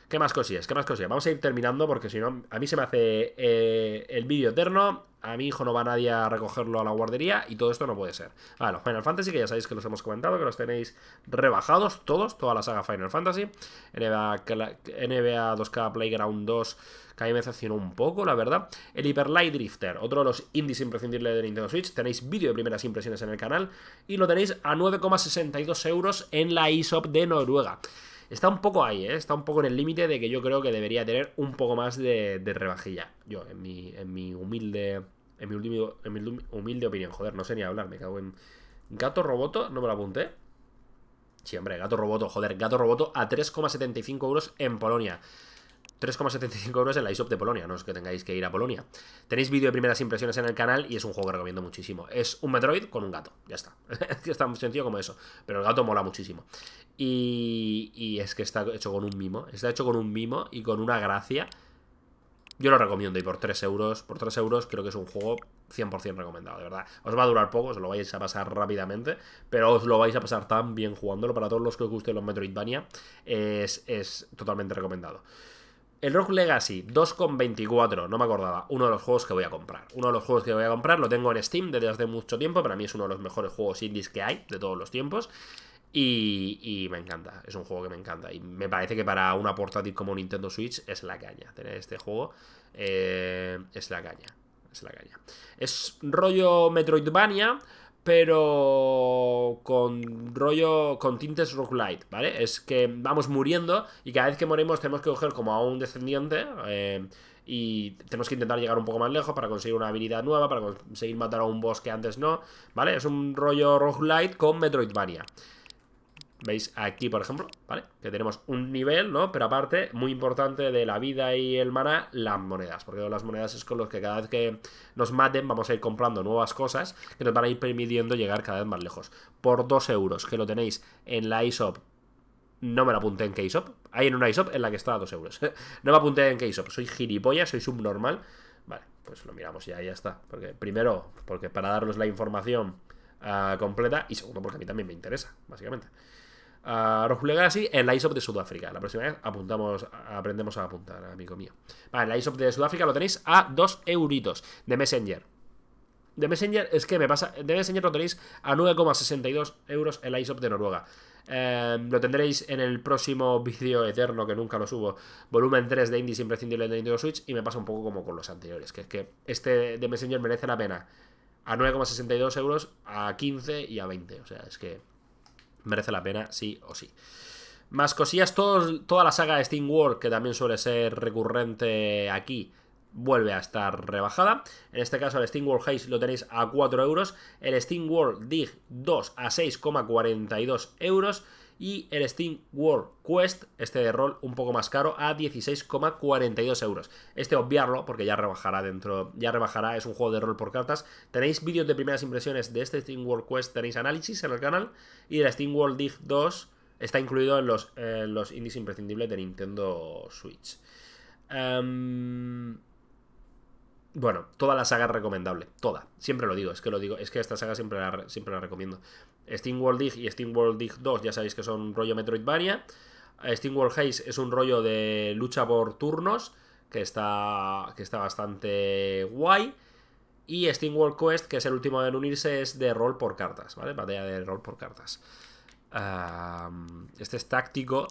¿Qué más cosillas? ¿Qué más cosillas? Vamos a ir terminando porque si no, a mí se me hace eh, el vídeo eterno, a mi hijo no va nadie a recogerlo a la guardería y todo esto no puede ser. Ah, los Final Fantasy, que ya sabéis que los hemos comentado, que los tenéis rebajados todos, toda la saga Final Fantasy. NBA, NBA 2K Playground 2, que a mí me decepcionó un poco, la verdad. El Hyper Light Drifter, otro de los indies imprescindibles de Nintendo Switch. Tenéis vídeo de primeras impresiones en el canal y lo tenéis a 9,62 euros en la eShop de Noruega. Está un poco ahí, ¿eh? Está un poco en el límite de que yo creo que debería tener un poco más de, rebajilla. Yo, en mi, en mi humilde. En mi, último en mi humilde opinión. Joder, no sé ni hablar, me cago en. Gato Roboto, no me lo apunté. Sí, hombre, Gato Roboto, joder, Gato Roboto a 3,75 euros en Polonia. 3,75 euros en la eShop de Polonia, no es que tengáis que ir a Polonia. Tenéis vídeo de primeras impresiones en el canal y es un juego que recomiendo muchísimo. Es un Metroid con un gato, ya está. es muy sencillo como eso, pero el gato mola muchísimo. Y, es que está hecho con un mimo, está hecho con un mimo y con una gracia. Yo lo recomiendo y por 3 euros, por 3 euros creo que es un juego 100% recomendado, de verdad. Os va a durar poco, os lo vais a pasar rápidamente, pero os lo vais a pasar tan bien jugándolo. Para todos los que os gusten los Metroidvania, es, es totalmente recomendado. El Rock Legacy 2,24, no me acordaba, uno de los juegos que voy a comprar. Uno de los juegos que voy a comprar, lo tengo en Steam desde hace mucho tiempo, para mí es uno de los mejores juegos indies que hay de todos los tiempos. Y, me encanta, es un juego que me encanta. Y me parece que para una portátil como Nintendo Switch es la caña. Tener este juego eh, es la caña. Es la caña. Es rollo Metroidvania, pero con rollo, con tintes roguelite, ¿vale? Es que vamos muriendo y cada vez que morimos tenemos que coger como a un descendiente eh, y tenemos que intentar llegar un poco más lejos para conseguir una habilidad nueva, para conseguir matar a un boss que antes no, ¿vale? Es un rollo roguelite con Metroidvania. Veis aquí, por ejemplo, ¿vale? Que tenemos un nivel, ¿no? Pero aparte, muy importante de la vida y el mana, las monedas. Porque las monedas es con los que cada vez que nos maten vamos a ir comprando nuevas cosas que nos van a ir permitiendo llegar cada vez más lejos. Por 2 euros, que lo tenéis en la ISOP no me lo apunté en k Hay en una ISOP en la que está a 2 euros. no me apunté en k Soy gilipollas, soy subnormal. Vale, pues lo miramos y ahí ya está. Porque, primero, porque para daros la información ah, completa. Y segundo, porque a mí también me interesa, básicamente a Rojo en la ISOP de Sudáfrica. La próxima vez apuntamos, aprendemos a apuntar, amigo mío. Vale, la ISOP de Sudáfrica lo tenéis a 2 euritos de Messenger. De Messenger es que me pasa. De Messenger lo tenéis a 9,62 euros en la ISOP de Noruega. Em, lo tendréis en el próximo vídeo eterno que nunca lo subo. Volumen 3 de Indies imprescindible de Nintendo Switch. Y me pasa un poco como con los anteriores. Que es que este de Messenger merece la pena. A 9,62 euros, a 15 y a 20. O sea, es que merece la pena sí o sí. Más cosillas, toda la saga de Steam World, que también suele ser recurrente aquí, vuelve a estar rebajada. En este caso el Steam World Haze lo tenéis a 4 euros, el Steam World Dig 2 a 6,42 euros y el Steam World Quest, este de rol un poco más caro, a 16,42 euros. Este obviarlo porque ya rebajará dentro, ya rebajará, es un juego de rol por cartas. Tenéis vídeos de primeras impresiones de este Steam World Quest, tenéis análisis en el canal y el Steam World Dig 2 está incluido en los, índices los imprescindibles de Nintendo Switch. Em, bueno, toda la saga es recomendable, toda. Siempre lo digo, es que lo digo, es que esta saga siempre la, siempre la recomiendo. Steam World Dig y Steam World Dig 2, ya sabéis que son rollo Metroidvania. Eh, Steam World Haze es un rollo de lucha por turnos, que está, que está bastante guay. Y Steam World Quest, que es el último en unirse, es de rol por cartas, ¿vale? Batalla de rol por cartas. este es táctico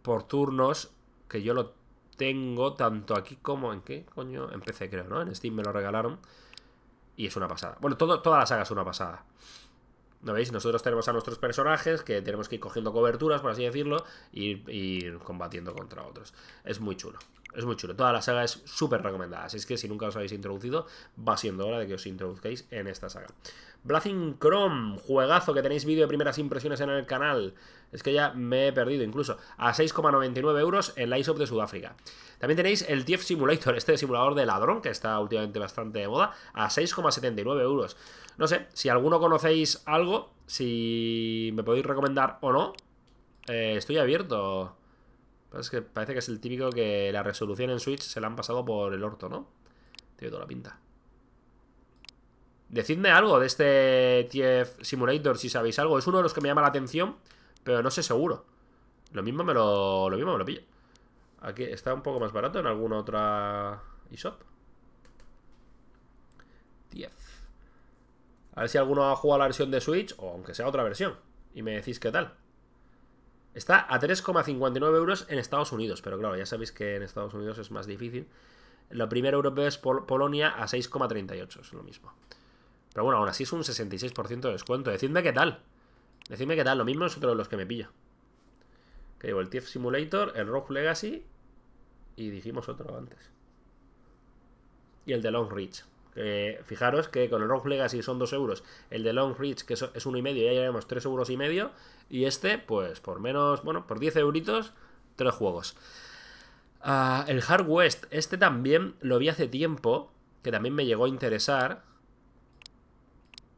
por turnos, que yo lo tengo tanto aquí como en qué coño. Empecé, creo, ¿no? En Steam me lo regalaron. Y es una pasada. Bueno, todo, toda la saga es una pasada. ¿No veis? Nosotros tenemos a nuestros personajes que tenemos que ir cogiendo coberturas, por así decirlo, y, ir combatiendo contra otros. Es muy chulo. Es muy chulo. Toda la saga es súper recomendada. Así es que si nunca os habéis introducido, va siendo hora de que os introduzcáis en esta saga. Blazing Chrome, juegazo que tenéis vídeo de primeras impresiones en el canal. Es que ya me he perdido incluso. A 6,99 euros en la ISOP de Sudáfrica. También tenéis el TF Simulator, este simulador de ladrón que está últimamente bastante de moda, a 6,79 euros. No sé, si alguno conocéis algo, si me podéis recomendar o no, eh, estoy abierto. Pues que parece que es el típico que la resolución en Switch se la han pasado por el orto, ¿no? Tiene toda la pinta. Decidme algo de este TF Simulator si sabéis algo. Es uno de los que me llama la atención, pero no sé seguro. Lo mismo me lo, mismo lo pillo. Aquí está un poco más barato en alguna otra eShop. TF. A ver si alguno ha jugado la versión de Switch o aunque sea otra versión. Y me decís qué tal. Está a 3,59 euros en Estados Unidos. Pero claro, ya sabéis que en Estados Unidos es más difícil. La primera europea es Polonia a 6,38. Es lo mismo. Pero bueno, aún así es un 66% de descuento. Decidme qué tal. Decidme qué tal. Lo mismo es otro de los que me pilla. Que digo, el TF Simulator, el Rogue Legacy y dijimos otro antes. Y el de Long Reach. fijaros que con el Rogue Legacy son 2 euros, el de Long Reach que es 1,5 y ya llevamos 3 euros y medio, y este, pues por menos, bueno, por 10 euritos, 3 juegos. Ah, el Hard West, este también lo vi hace tiempo, que también me llegó a interesar,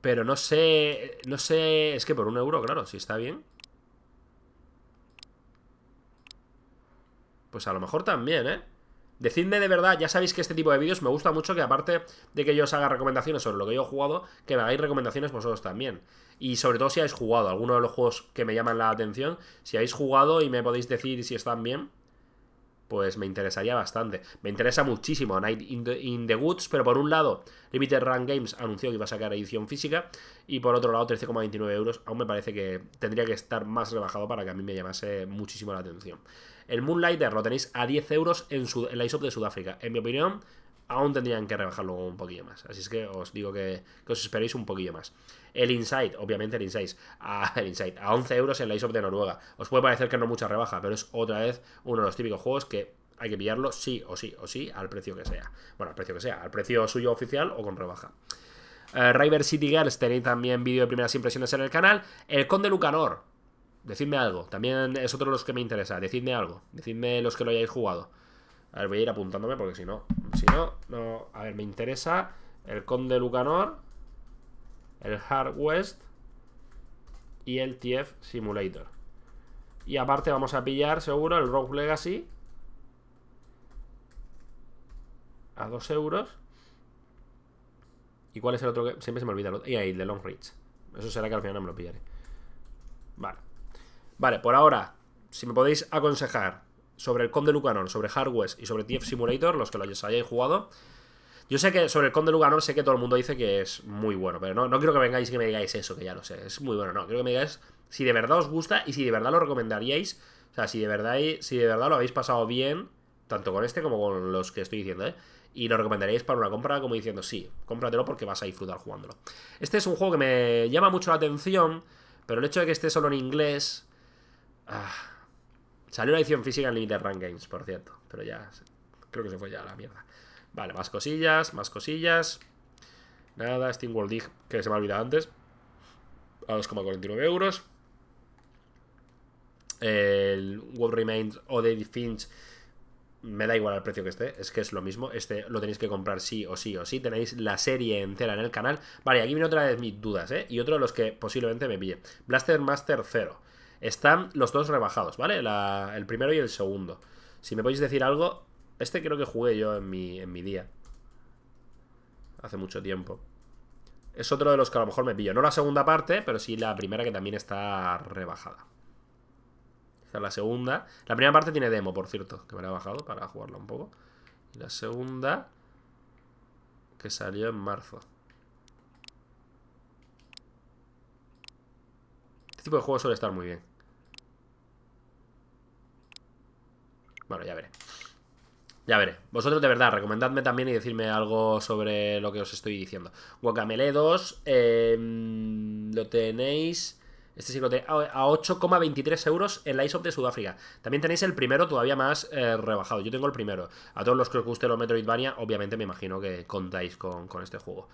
pero no sé... No sé... Es que por un euro, claro, si está bien. Pues a lo mejor también, ¿eh? Decidme de verdad, ya sabéis que este tipo de vídeos me gusta mucho que aparte de que yo os haga recomendaciones sobre lo que yo he jugado, que me hagáis recomendaciones vosotros también. Y sobre todo si habéis jugado alguno de los juegos que me llaman la atención, si habéis jugado y me podéis decir si están bien, pues me interesaría bastante. Me interesa muchísimo Night in the, Woods, pero por un lado, Limited Run Games anunció que iba a sacar edición física y por otro lado, 13,29 euros. Aún me parece que tendría que estar más rebajado para que a mí me llamase muchísimo la atención. El Moonlighter lo tenéis a 10 euros en, su, en la ISOP de Sudáfrica. En mi opinión, aún tendrían que rebajarlo un poquillo más. Así es que os digo que, os esperéis un poquillo más. El Insight, obviamente el Insight, ah, a, el Insight, a 11 euros en la ISOP de Noruega. Os puede parecer que no mucha rebaja, pero es otra vez uno de los típicos juegos que hay que pillarlo sí o sí o sí al precio que sea. Bueno, al precio que sea, al precio suyo oficial o con rebaja. Eh, River City Girls, tenéis también vídeo de primeras impresiones en el canal. El Conde Lucanor, decidme algo. También es otro de los que me interesa. Decidme algo. Decidme los que lo hayáis jugado. A ver, voy a ir apuntándome porque si no, si no, no... A ver, me interesa el Conde Lucanor, el Hard West y el TF Simulator. Y aparte vamos a pillar seguro el Rogue Legacy a 2 euros. ¿Y cuál es el otro que...? Siempre se me olvida Y ahí, el de Long Reach. Eso será que al final no me lo pillaré. Vale. Vale, por ahora, si me podéis aconsejar sobre el Conde Lucanon, sobre Hardware y sobre TF Simulator, los que los hayáis jugado. Yo sé que sobre el Conde Lucanon sé que todo el mundo dice que es muy bueno, pero no, quiero que vengáis y que me digáis eso, que ya lo sé. Es muy bueno, no. Quiero que me digáis si de verdad os gusta y si de verdad lo recomendaríais. O sea, si de verdad, si de verdad lo habéis pasado bien, tanto con este como con los que estoy diciendo, ¿eh? Y lo recomendaríais para una compra como diciendo, sí, cómpratelo porque vas a disfrutar jugándolo. Este es un juego que me llama mucho la atención, pero el hecho de que esté solo en inglés... Ah, Salió la edición física en Limited Run Games, por cierto. Pero ya, creo que se fue ya a la mierda. Vale, más cosillas, más cosillas. Nada, Steam World Dig que se me ha olvidado antes. A 2,49 euros. El World Remains o David Finch. Me da igual el precio que esté, es que es lo mismo. Este lo tenéis que comprar sí o sí o sí. Tenéis la serie entera en el canal. Vale, aquí viene otra vez mis dudas, ¿eh? Y otro de los que posiblemente me pille. Blaster Master 0. Están los dos rebajados, ¿vale? el primero y el segundo. Si me podéis decir algo, este creo que jugué yo en mi, en mi día. Hace mucho tiempo. Es otro de los que a lo mejor me pillo. No la segunda parte, pero sí la primera que también está rebajada. O sea, la segunda. La primera parte tiene demo, por cierto, que me la he bajado para jugarla un poco. Y la segunda, que salió en marzo. Este tipo de juegos suele estar muy bien. Bueno, ya veré. Ya veré. Vosotros de verdad, recomendadme también y decirme algo sobre lo que os estoy diciendo. Guacamele 2, em, lo tenéis... Este sí lo tenéis a 8,23 euros en la ISOP de Sudáfrica. También tenéis el primero todavía más eh, rebajado. Yo tengo el primero. A todos los que os guste los Metroidvania, obviamente me imagino que contáis con, este juego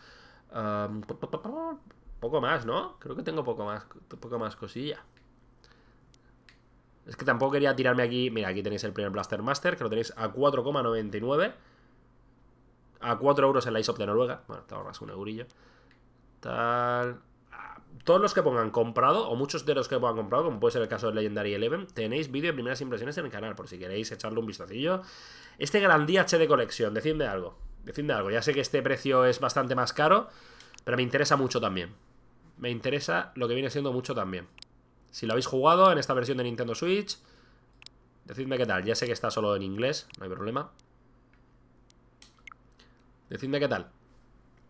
poco más, ¿no? Creo que tengo poco más, poco más cosilla. Es que tampoco quería tirarme aquí... Mira, aquí tenéis el primer Blaster Master, que lo tenéis a 4,99. A 4 euros en la ISOP de Noruega. Bueno, te ahorras un eurillo. Tal... Todos los que pongan comprado, o muchos de los que pongan comprado, como puede ser el caso de Legendary Eleven, tenéis vídeo de primeras impresiones en el canal, por si queréis echarle un vistacillo. Este gran H de colección, decidme algo. Decidme algo. Ya sé que este precio es bastante más caro, pero me interesa mucho también me interesa lo que viene siendo mucho también. Si lo habéis jugado en esta versión de Nintendo Switch, decidme qué tal. Ya sé que está solo en inglés, no hay problema. Decidme qué tal.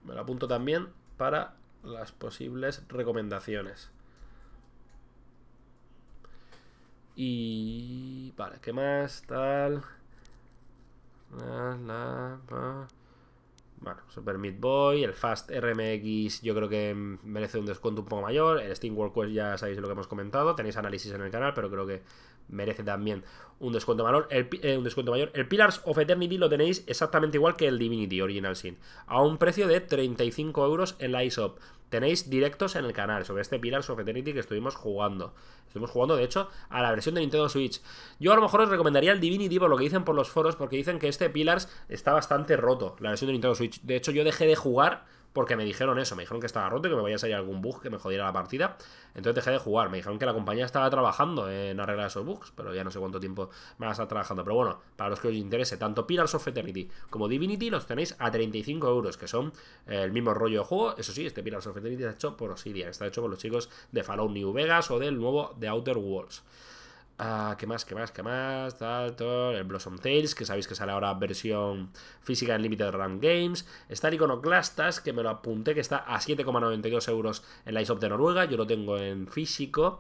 Me lo apunto también para las posibles recomendaciones. Y... Vale, ¿qué más? Tal... La, la, bueno, Super Meat Boy, el Fast RMX yo creo que merece un descuento un poco mayor, el Steam World Quest ya sabéis lo que hemos comentado, tenéis análisis en el canal, pero creo que merece también un descuento mayor. El, eh, un descuento mayor. el Pillars of Eternity lo tenéis exactamente igual que el Divinity Original Sin, a un precio de 35 euros en la ISOP. Tenéis directos en el canal sobre este Pillars of Eternity que estuvimos jugando. Estuvimos jugando, de hecho, a la versión de Nintendo Switch. Yo a lo mejor os recomendaría el Divinity por lo que dicen por los foros, porque dicen que este Pillars está bastante roto, la versión de Nintendo Switch. De hecho, yo dejé de jugar porque me dijeron eso, me dijeron que estaba roto, que me vaya a salir algún bug que me jodiera la partida. Entonces dejé de jugar, me dijeron que la compañía estaba trabajando en arreglar esos bugs, pero ya no sé cuánto tiempo van a estar trabajando. Pero bueno, para los que os interese, tanto Pillars of Eternity como Divinity los tenéis a 35 euros, que son eh, el mismo rollo de juego. Eso sí, este Pillars of Eternity está hecho por Osiria, está hecho por los chicos de Fallout New Vegas o del nuevo The Outer Worlds. Ah, ¿Qué más? ¿Qué más? ¿Qué más? el Blossom Tales, que sabéis que sale ahora versión física en Limited Run Games. Está el Iconoclastas, que me lo apunté, que está a 7,92 euros en la ISOP de Noruega. Yo lo tengo en físico.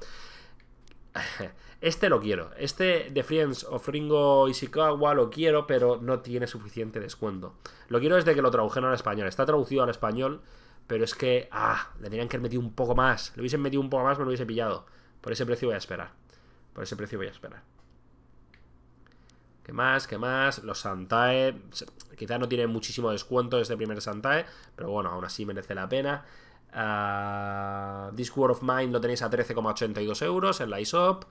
Este lo quiero. Este de Friends of Ringo Ishikawa lo quiero, pero no tiene suficiente descuento. Lo quiero desde que lo tradujeron al español. Está traducido al español, pero es que. Ah, le tenían que haber metido un poco más. Le hubiesen metido un poco más, me lo hubiese pillado. Por ese precio voy a esperar. Por ese precio voy a esperar. ¿Qué más? ¿Qué más? Los Santae. Quizás no tienen muchísimo descuento este primer Santae, pero bueno, aún así merece la pena. Uh, This of mind lo tenéis a 13,82 euros en la ISOP.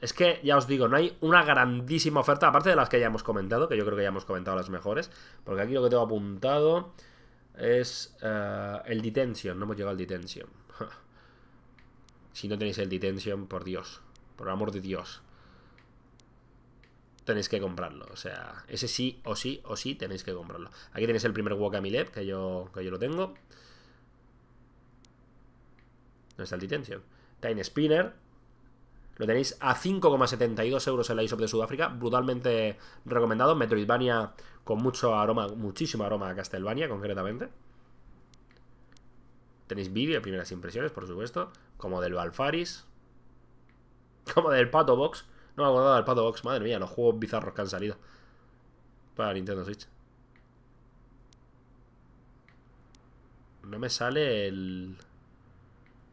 Es que, ya os digo, no hay una grandísima oferta, aparte de las que ya hemos comentado, que yo creo que ya hemos comentado las mejores, porque aquí lo que tengo apuntado es ah, el Detention, no hemos llegado al Detention. Si no tenéis el Detention, por Dios, por amor de Dios, tenéis que comprarlo. O sea, ese sí o sí o sí tenéis que comprarlo. Aquí tenéis el primer Wokamilep, que yo, que yo lo tengo. ¿Dónde está el Detention? Time Spinner. Lo tenéis a 5,72 euros en la ISOP de Sudáfrica. Brutalmente recomendado. Metroidvania con mucho aroma, muchísimo aroma a Castlevania, concretamente. Tenéis vídeo, primeras impresiones, por supuesto. Como del Balfaris. Como del Pato Box. No me acordaba del Pato Box. Madre mía, los juegos bizarros que han salido. Para Nintendo Switch. No me sale el...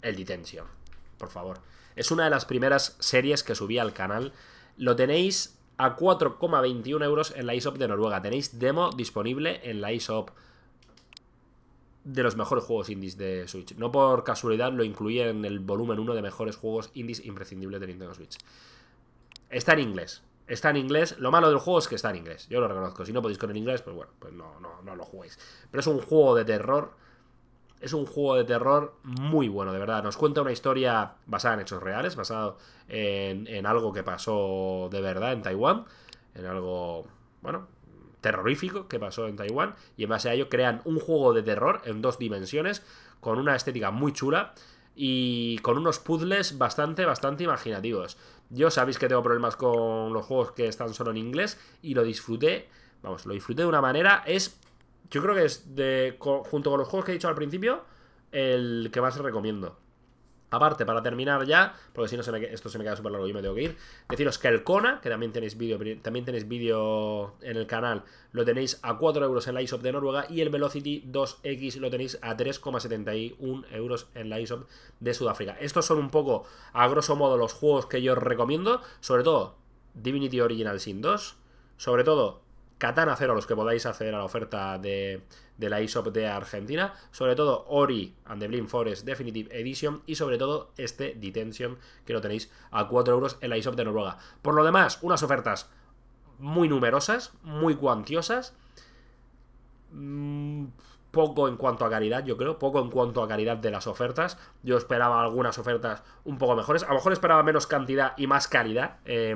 El Detention. Por favor. Es una de las primeras series que subí al canal. Lo tenéis a 4,21 euros en la ISOP de Noruega. Tenéis demo disponible en la isop de los mejores juegos indies de Switch. No por casualidad lo incluí en el volumen 1 de mejores juegos indies imprescindibles de Nintendo Switch. Está en inglés. Está en inglés. Lo malo del juego es que está en inglés. Yo lo reconozco. Si no podéis con el inglés, pues bueno, pues no, no, no lo juguéis. Pero es un juego de terror. Es un juego de terror muy bueno, de verdad. Nos cuenta una historia basada en hechos reales, basado en, en algo que pasó de verdad en Taiwán. En algo, bueno, terrorífico que pasó en Taiwán y en base a ello crean un juego de terror en dos dimensiones con una estética muy chula y con unos puzzles bastante, bastante imaginativos. Yo sabéis que tengo problemas con los juegos que están solo en inglés y lo disfruté, vamos, lo disfruté de una manera, es, yo creo que es de, junto con los juegos que he dicho al principio, el que más recomiendo. Aparte, para terminar ya, porque si no esto se me queda súper largo, y me tengo que ir. Deciros que el Kona, que también tenéis vídeo también tenéis vídeo en el canal, lo tenéis a 4 euros en la ISOP de Noruega y el Velocity 2X lo tenéis a 3,71 euros en la ISOP de Sudáfrica. Estos son un poco, a grosso modo, los juegos que yo os recomiendo, sobre todo Divinity Original Sin 2, sobre todo Katana Cero, los que podáis acceder a la oferta de, la ISOP de Argentina, sobre todo Ori and the Blind Forest Definitive Edition y sobre todo este Detention que lo tenéis a 4 euros en la ISOP de Noruega. Por lo demás, unas ofertas muy numerosas, muy cuantiosas. Mm, poco en cuanto a calidad, yo creo, poco en cuanto a calidad de las ofertas. Yo esperaba algunas ofertas un poco mejores. A lo mejor esperaba menos cantidad y más calidad eh,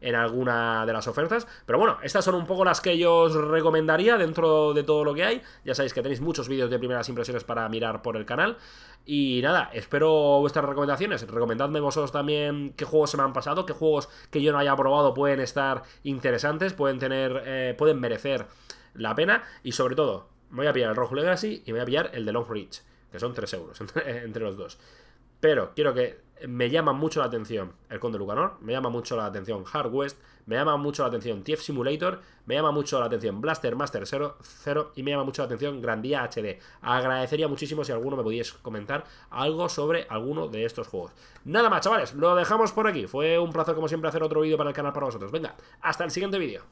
en alguna de las ofertas. Pero bueno, estas son un poco las que yo os recomendaría dentro de todo lo que hay. Ya sabéis que tenéis muchos vídeos de primeras impresiones para mirar por el canal. Y nada, espero vuestras recomendaciones. Recomendadme vosotros también qué juegos se me han pasado, qué juegos que yo no haya probado pueden estar interesantes, pueden tener, eh, pueden merecer la pena y sobre todo me voy a pillar el Rojo Legacy y me voy a pillar el de Long Reach, que son 3 euros entre, los dos. Pero quiero que me llama mucho la atención el Conde Lucanor, me llama mucho la atención Hard West, me llama mucho la atención TF Simulator, me llama mucho la atención Blaster Master 0, y me llama mucho la atención Grandía HD. Agradecería muchísimo si alguno me pudiese comentar algo sobre alguno de estos juegos. Nada más, chavales, lo dejamos por aquí. Fue un placer como siempre hacer otro vídeo para el canal para vosotros. Venga, hasta el siguiente vídeo.